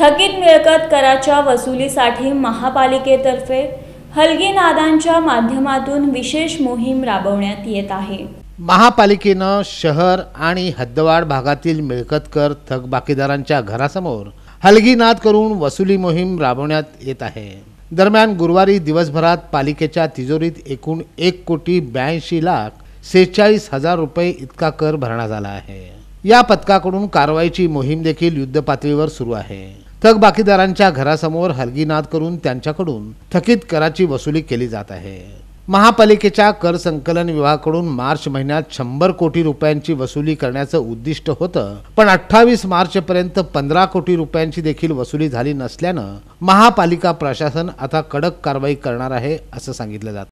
थकीत मिळकत कराच्या वसुलीसाठी महापालिकेतर्फे हलगी नादांच्या माध्यमातून विशेष मोहीम राबवण्यात येत आहे महापालिकेनं शहर आणि हद्दवाड भागातील मिळकत कर थकबाकीदारांच्या घरासमोर हलगीनाद करून वसुली मोहीम राबवण्यात येत आहे दरम्यान गुरुवारी दिवसभरात पालिकेच्या तिजोरीत एकूण एक कोटी ब्याऐंशी लाख सेहेचाळीस हजार रुपये इतका कर भरणा झाला आहे या पथकाकडून कारवाईची मोहीम देखील युद्धपातळीवर सुरू आहे थकबाकीदारांच्या घरासमोर हलगीनाद करून त्यांच्याकडून थकीत कराची वसुली केली जात आहे महापालिकेच्या कर संकलन विभागाकडून मार्च महिन्यात शंभर कोटी रुपयांची वसुली करण्याचं उद्दिष्ट होतं पण अठ्ठावीस मार्च पर्यंत पंधरा कोटी रुपयांची देखील वसुली झाली नसल्यानं महापालिका प्रशासन आता कडक कारवाई करणार आहे असं सांगितलं जात